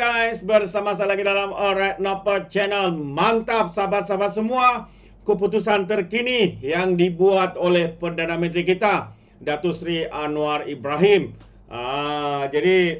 guys bersama saya lagi dalam Alright Nopper Channel Mantap sahabat-sahabat semua Keputusan terkini yang dibuat oleh Perdana Menteri kita Datuk Sri Anwar Ibrahim ah, Jadi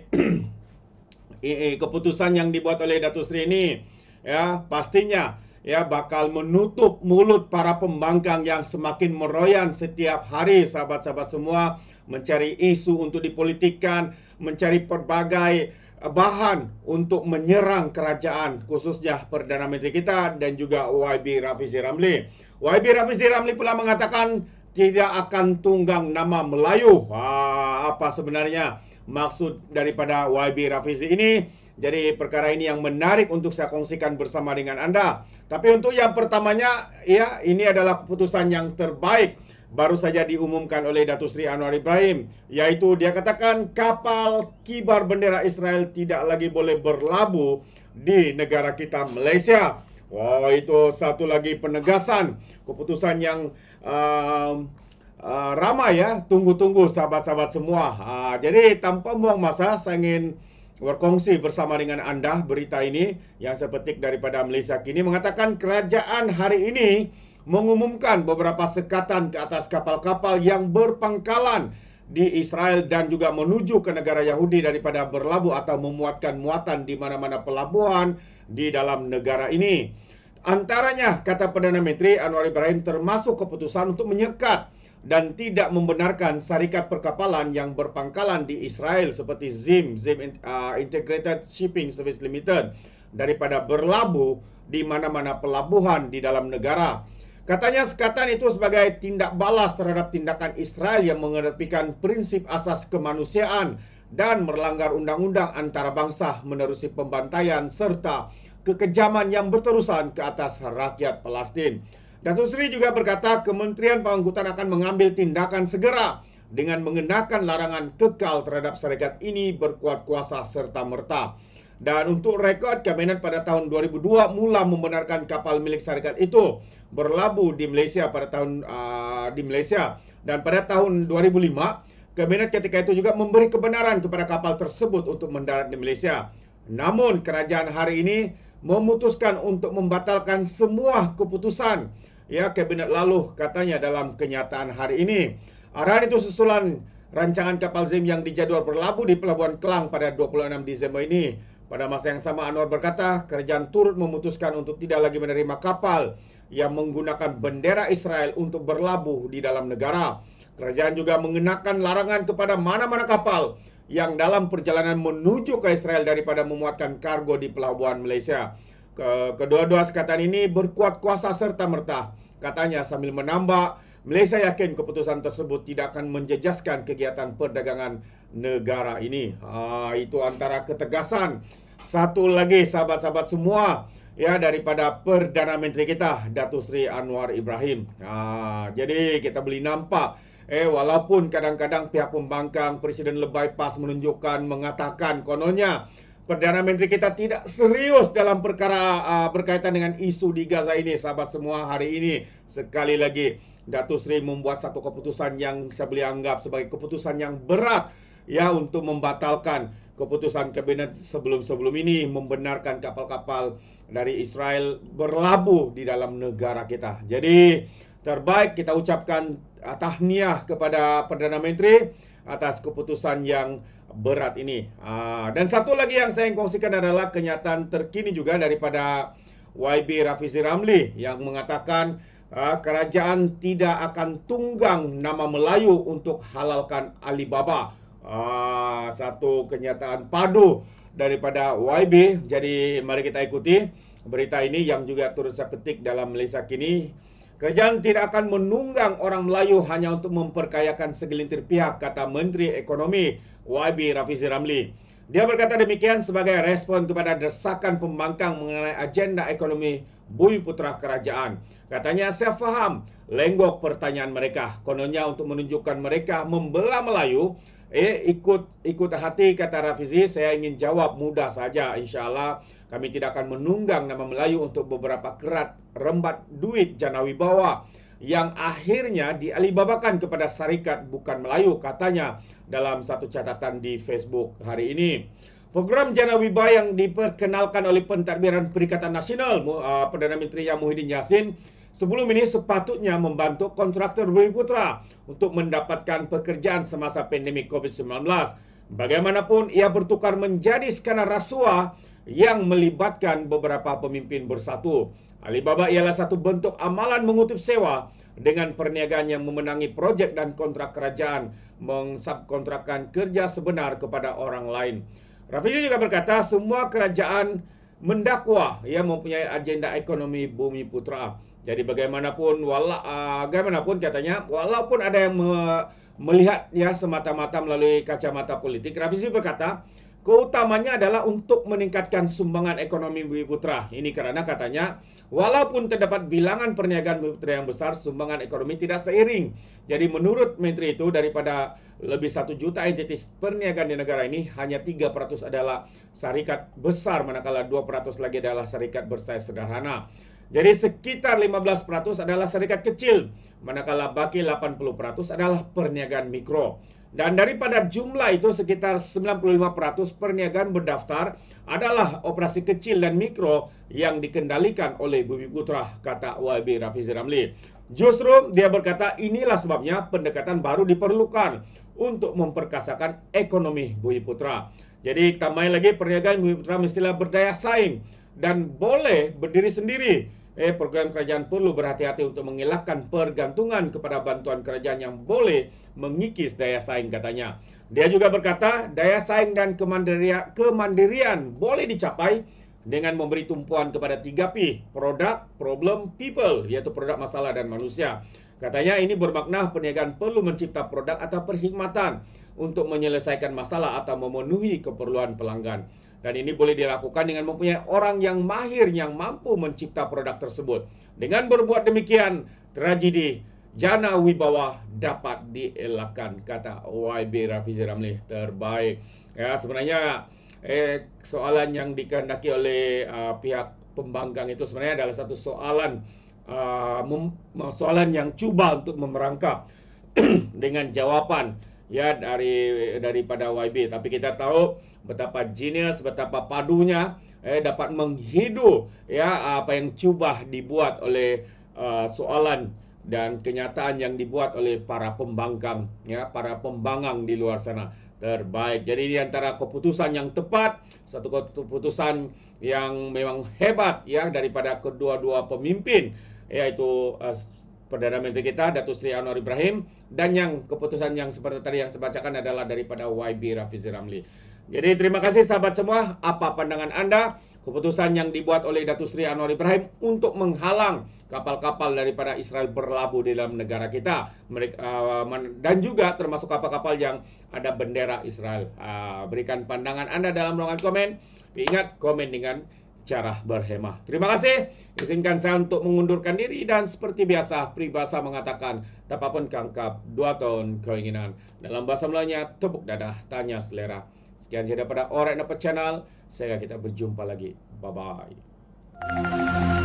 keputusan yang dibuat oleh Datuk Sri ini ya Pastinya ya bakal menutup mulut para pembangkang yang semakin meroyan setiap hari sahabat-sahabat semua mencari isu untuk dipolitikan mencari berbagai bahan untuk menyerang kerajaan khususnya Perdana Menteri kita dan juga YB Rafizi Ramli. YB Rafizi Ramli pula mengatakan tidak akan tunggang nama Melayu. Ha, apa sebenarnya maksud daripada YB Rafizi ini? Jadi perkara ini yang menarik untuk saya kongsikan bersama dengan anda. Tapi untuk yang pertamanya, ya ini adalah keputusan yang terbaik baru saja diumumkan oleh Datuk Seri Anwar Ibrahim iaitu dia katakan kapal kibar bendera Israel tidak lagi boleh berlabuh di negara kita Malaysia. Wah, oh, wow, itu satu lagi penegasan keputusan yang uh, Uh, ramai ya tunggu-tunggu sahabat-sahabat semua. Uh, jadi tanpa buang masa saya ingin berkongsi bersama dengan anda berita ini yang saya petik daripada Malaysia kini mengatakan kerajaan hari ini uh, mengumumkan beberapa sekatan ke atas kapal-kapal yang berpangkalan di Israel dan juga menuju ke negara Yahudi daripada berlabuh atau memuatkan muatan di mana-mana pelabuhan di dalam negara ini. Antaranya, kata Perdana Menteri Anwar Ibrahim termasuk keputusan untuk menyekat dan tidak membenarkan syarikat perkapalan yang berpangkalan di Israel seperti ZIM, ZIM uh, Integrated Shipping Service Limited daripada berlabuh di mana-mana pelabuhan di dalam negara Katanya sekatan itu sebagai tindak balas terhadap tindakan Israel yang mengedepikan prinsip asas kemanusiaan dan melanggar undang-undang antara bangsa menerusi pembantaian serta kekejaman yang berterusan ke atas rakyat Palestin. Datuk Sri juga berkata Kementerian Pengangkutan akan mengambil tindakan segera dengan mengenakan larangan kekal terhadap serikat ini berkuat kuasa serta merta. Dan untuk rekod, Kemenat pada tahun 2002 mula membenarkan kapal milik syarikat itu berlabuh di Malaysia pada tahun uh, di Malaysia. Dan pada tahun 2005, Kemenat ketika itu juga memberi kebenaran kepada kapal tersebut untuk mendarat di Malaysia. Namun kerajaan hari ini memutuskan untuk membatalkan semua keputusan ya kabinet lalu katanya dalam kenyataan hari ini. Arahan itu susulan rancangan kapal Zim yang dijadwal berlabuh di Pelabuhan Kelang pada 26 Disember ini. Pada masa yang sama Anwar berkata kerajaan turut memutuskan untuk tidak lagi menerima kapal yang menggunakan bendera Israel untuk berlabuh di dalam negara. Kerajaan juga mengenakan larangan kepada mana-mana kapal yang dalam perjalanan menuju ke Israel daripada memuatkan kargo di pelabuhan Malaysia. Kedua-dua sekatan ini berkuat kuasa serta merta, katanya sambil menambah Malaysia yakin keputusan tersebut tidak akan menjejaskan kegiatan perdagangan negara ini. Ha, itu antara ketegasan satu lagi sahabat-sahabat semua ya daripada Perdana Menteri kita Datuk Seri Anwar Ibrahim. Ha, jadi kita boleh nampak eh walaupun kadang-kadang pihak pembangkang Presiden Lebai Pas menunjukkan mengatakan kononnya Perdana Menteri kita tidak serius dalam perkara uh, berkaitan dengan isu di Gaza ini sahabat semua hari ini sekali lagi Datuk Seri membuat satu keputusan yang saya boleh anggap sebagai keputusan yang berat ya untuk membatalkan keputusan kabinet sebelum-sebelum ini membenarkan kapal-kapal dari Israel berlabuh di dalam negara kita. Jadi terbaik kita ucapkan uh, tahniah kepada Perdana Menteri atas keputusan yang berat ini. Uh, dan satu lagi yang saya ingin kongsikan adalah kenyataan terkini juga daripada YB Rafizi Ramli yang mengatakan uh, kerajaan tidak akan tunggang nama Melayu untuk halalkan Alibaba. Uh, satu kenyataan padu daripada YB. Jadi mari kita ikuti berita ini yang juga turut saya petik dalam Malaysia Kini. Kerajaan tidak akan menunggang orang Melayu hanya untuk memperkayakan segelintir pihak, kata Menteri Ekonomi YB Rafizi Ramli. Dia berkata demikian sebagai respon kepada desakan pembangkang mengenai agenda ekonomi Bumi Putra Kerajaan. Katanya saya faham lenggok pertanyaan mereka. Kononnya untuk menunjukkan mereka membela Melayu, eh ikut ikut hati kata Rafizi saya ingin jawab mudah saja insyaallah kami tidak akan menunggang nama Melayu untuk beberapa kerat rembat duit Janawi bawa yang akhirnya dialibabakan kepada syarikat bukan Melayu katanya dalam satu catatan di Facebook hari ini. Program Jana Wibawa yang diperkenalkan oleh Pentadbiran Perikatan Nasional uh, Perdana Menteri Yang Muhyiddin Yassin sebelum ini sepatutnya membantu kontraktor Bumi Putra untuk mendapatkan pekerjaan semasa pandemik COVID-19. Bagaimanapun, ia bertukar menjadi skena rasuah yang melibatkan beberapa pemimpin bersatu. Alibaba ialah satu bentuk amalan mengutip sewa dengan perniagaan yang memenangi projek dan kontrak kerajaan mengsubkontrakkan kerja sebenar kepada orang lain. Rafiq juga berkata semua kerajaan mendakwa yang mempunyai agenda ekonomi bumi putra. Jadi bagaimanapun wala uh, bagaimanapun katanya walaupun ada yang me- melihat ya semata-mata melalui kacamata politik Rafizi berkata Keutamanya adalah untuk meningkatkan sumbangan ekonomi Bumi Putra. Ini karena katanya, walaupun terdapat bilangan perniagaan Bumi Putra yang besar, sumbangan ekonomi tidak seiring. Jadi menurut Menteri itu, daripada lebih satu juta entitas perniagaan di negara ini, hanya peratus adalah syarikat besar, manakala peratus lagi adalah syarikat bersaiz sederhana. Jadi sekitar 15% adalah syarikat kecil, manakala baki 80% adalah perniagaan mikro. Dan daripada jumlah itu sekitar 95% perniagaan berdaftar adalah operasi kecil dan mikro yang dikendalikan oleh Bumi Putra, kata YB Rafiz Ramli. Justru dia berkata inilah sebabnya pendekatan baru diperlukan untuk memperkasakan ekonomi Bumi Putra. Jadi tambahin lagi perniagaan Bumi Putra mestilah berdaya saing dan boleh berdiri sendiri. Eh, program kerajaan perlu berhati-hati untuk mengelakkan pergantungan kepada bantuan kerajaan yang boleh mengikis daya saing katanya. Dia juga berkata daya saing dan kemandirian, kemandirian boleh dicapai dengan memberi tumpuan kepada 3P, produk, problem, people, iaitu produk masalah dan manusia. Katanya ini bermakna perniagaan perlu mencipta produk atau perkhidmatan untuk menyelesaikan masalah atau memenuhi keperluan pelanggan. Dan ini boleh dilakukan dengan mempunyai orang yang mahir yang mampu mencipta produk tersebut. Dengan berbuat demikian, tragedi Jana Wibawa dapat dielakkan kata YB Rafizi Ramli terbaik. Ya, sebenarnya eh, soalan yang dikehendaki oleh uh, pihak pembangkang itu sebenarnya adalah satu soalan uh, soalan yang cuba untuk memerangkap dengan jawaban ya dari daripada YB tapi kita tahu betapa genius betapa padunya eh dapat menghidu ya apa yang cuba dibuat oleh uh, soalan dan kenyataan yang dibuat oleh para pembangkang ya para pembangang di luar sana terbaik jadi di antara keputusan yang tepat satu keputusan yang memang hebat ya daripada kedua-dua pemimpin yaitu uh, Perdana Menteri kita Datuk Seri Anwar Ibrahim dan yang keputusan yang seperti tadi yang saya bacakan adalah daripada YB Rafizi Ramli. Jadi terima kasih sahabat semua, apa pandangan Anda keputusan yang dibuat oleh Datuk Seri Anwar Ibrahim untuk menghalang kapal-kapal daripada Israel berlabuh di dalam negara kita mereka uh, dan juga termasuk kapal-kapal yang ada bendera Israel. Uh, berikan pandangan Anda dalam ruangan komen. Ingat komen dengan cara berhemah. Terima kasih. Izinkan saya untuk mengundurkan diri dan seperti biasa, peribahasa mengatakan, tak pun kangkap dua tahun keinginan. Dalam bahasa Melayunya, tepuk dadah, tanya selera. Sekian saja daripada Orang Dapat Channel. Sehingga kita berjumpa lagi. Bye-bye.